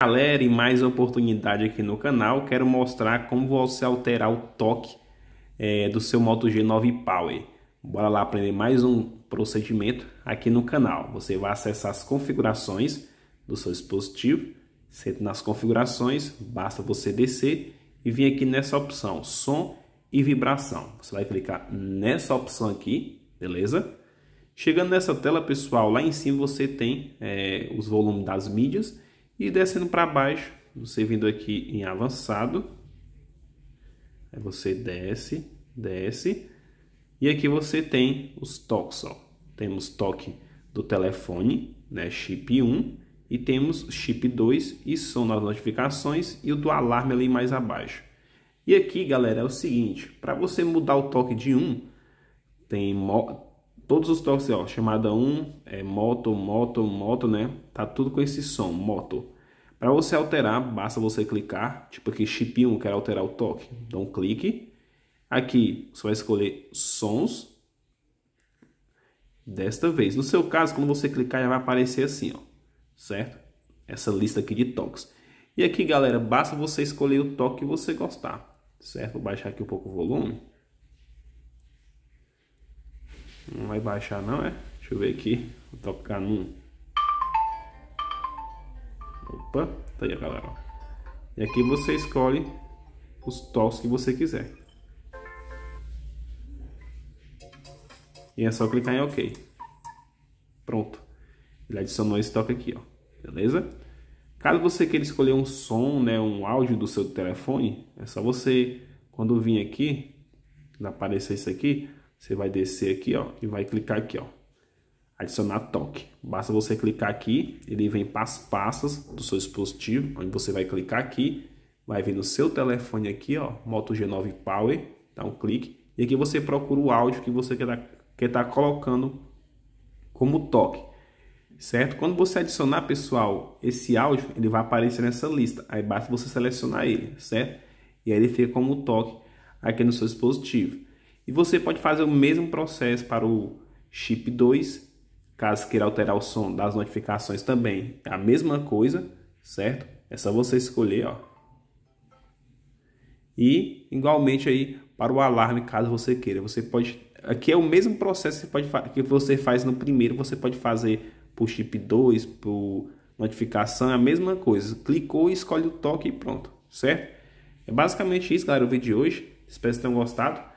galera e mais oportunidade aqui no canal, quero mostrar como você alterar o toque é, do seu Moto G9 Power. Bora lá aprender mais um procedimento aqui no canal. Você vai acessar as configurações do seu dispositivo, sempre nas configurações, basta você descer e vir aqui nessa opção som e vibração. Você vai clicar nessa opção aqui, beleza? Chegando nessa tela pessoal, lá em cima você tem é, os volumes das mídias e descendo para baixo, você vindo aqui em avançado, aí você desce, desce, e aqui você tem os toques, ó. Temos toque do telefone, né, chip 1, e temos chip 2, e são nas notificações, e o do alarme ali mais abaixo. E aqui, galera, é o seguinte, para você mudar o toque de 1, tem todos os toques, ó, chamada 1, é, moto, moto, moto, né? Tá tudo com esse som, moto. Para você alterar, basta você clicar, tipo aqui, chip 1, quer alterar o toque. Então, clique. Aqui, você vai escolher sons. Desta vez. No seu caso, quando você clicar, já vai aparecer assim, ó. Certo? Essa lista aqui de toques. E aqui, galera, basta você escolher o toque que você gostar. Certo? Vou baixar aqui um pouco o volume. Não vai baixar não, é? Deixa eu ver aqui. Vou tocar num. Opa, tá aí, galera. E aqui você escolhe os toques que você quiser. E é só clicar em OK. Pronto. Ele adicionou esse toque aqui, ó. Beleza? Caso você queira escolher um som, né, um áudio do seu telefone, é só você, quando vir aqui, aparecer isso aqui, você vai descer aqui, ó, e vai clicar aqui, ó. Adicionar toque. Basta você clicar aqui, ele vem para as pastas do seu dispositivo, onde você vai clicar aqui, vai vir no seu telefone aqui, ó, Moto G9 Power, dá um clique, e aqui você procura o áudio que você quer estar tá, colocando como toque certo? Quando você adicionar, pessoal, esse áudio, ele vai aparecer nessa lista. Aí basta você selecionar ele, certo? E aí ele fica como toque aqui no seu dispositivo. E você pode fazer o mesmo processo para o chip 2, caso queira alterar o som das notificações também. É a mesma coisa, certo? É só você escolher, ó. E igualmente aí para o alarme, caso você queira. Você pode aqui é o mesmo processo que você, pode, que você faz no primeiro, você pode fazer para o chip 2, por notificação, é a mesma coisa. Clicou, escolhe o toque e pronto, certo? É basicamente isso, galera, o vídeo de hoje. Espero que tenham gostado.